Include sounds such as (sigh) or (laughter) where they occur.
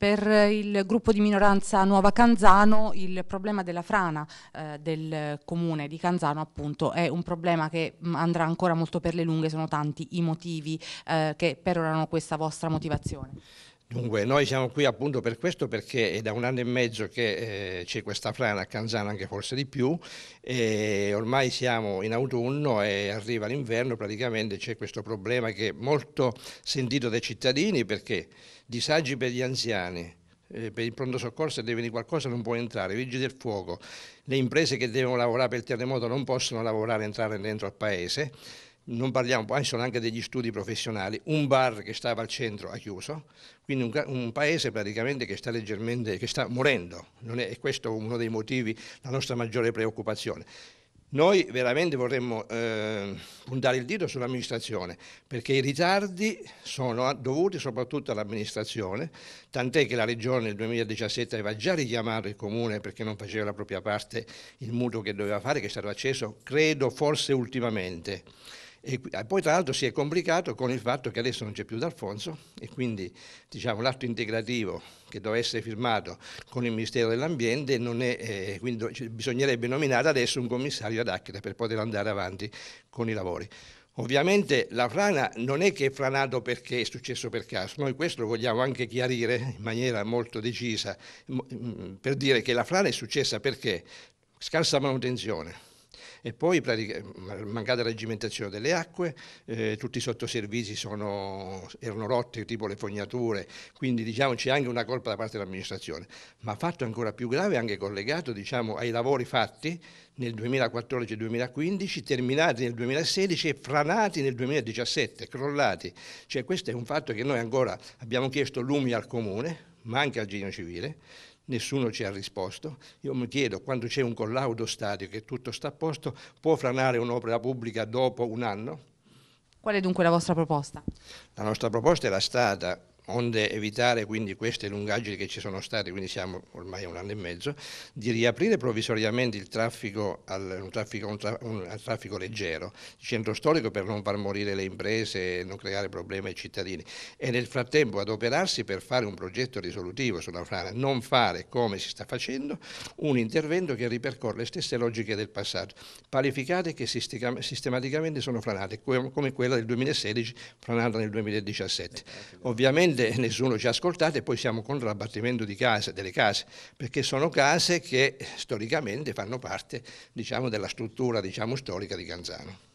Per il gruppo di minoranza Nuova Canzano il problema della frana eh, del comune di Canzano appunto è un problema che mm, andrà ancora molto per le lunghe, sono tanti i motivi eh, che perorano questa vostra motivazione. Dunque, noi siamo qui appunto per questo perché è da un anno e mezzo che eh, c'è questa frana a Canzano, anche forse di più, e ormai siamo in autunno e arriva l'inverno, praticamente c'è questo problema che è molto sentito dai cittadini perché disagi per gli anziani, eh, per il pronto soccorso se deve venire qualcosa non può entrare, vigili del fuoco, le imprese che devono lavorare per il terremoto non possono lavorare e entrare dentro al paese, non parliamo, poi sono anche degli studi professionali, un bar che stava al centro ha chiuso, quindi un, un paese praticamente che sta leggermente, che sta morendo, non è, e questo è uno dei motivi, la nostra maggiore preoccupazione. Noi veramente vorremmo eh, puntare il dito sull'amministrazione perché i ritardi sono ah, dovuti soprattutto all'amministrazione, tant'è che la Regione nel 2017 aveva già richiamato il Comune perché non faceva la propria parte il mutuo che doveva fare, che è stato acceso, credo forse ultimamente. E ah, poi tra l'altro si è complicato con il fatto che adesso non c'è più D'Alfonso e quindi diciamo, l'atto integrativo che doveva essere firmato con il Ministero dell'Ambiente non è, eh, quindi bisognerebbe nominare adesso un commissario ad Acre per poter andare avanti con i lavori. Ovviamente la frana non è che è franato perché è successo per caso, noi questo lo vogliamo anche chiarire in maniera molto decisa, mm, per dire che la frana è successa perché scarsa manutenzione, e poi mm, mancata reggimentazione delle acque, eh, tutti i sottoservizi sono, erano rotti, tipo le fognature, quindi diciamo c'è anche una colpa da parte dell'amministrazione. Ma fatto ancora più grave, anche collegato diciamo, ai lavori fatti nel 2014-2015, terminati nel 2016 e franati nel 2017, crollati. Cioè questo è un fatto che noi ancora abbiamo chiesto lumi al comune, ma anche al genio civile, nessuno ci ha risposto. Io mi chiedo, quando c'è un collaudo stadio che tutto sta a posto, può franare un'opera pubblica dopo un anno? Qual è dunque la vostra proposta? La nostra proposta era stata onde evitare quindi queste lungaggini che ci sono state, quindi siamo ormai a un anno e mezzo, di riaprire provvisoriamente il traffico al un traffico, un tra, un, al traffico leggero, il centro storico per non far morire le imprese e non creare problemi ai cittadini e nel frattempo adoperarsi per fare un progetto risolutivo sulla frana, non fare come si sta facendo un intervento che ripercorre le stesse logiche del passato, parificate che sistematicamente sono franate, come quella del 2016 franata nel 2017. Eh, eh, eh. Ovviamente vede, (laughs) nessuno ci ha ascoltato e poi siamo contro l'abbattimento di case, delle case, perché sono case che storicamente fanno parte diciamo, della struttura diciamo, storica di Canzano.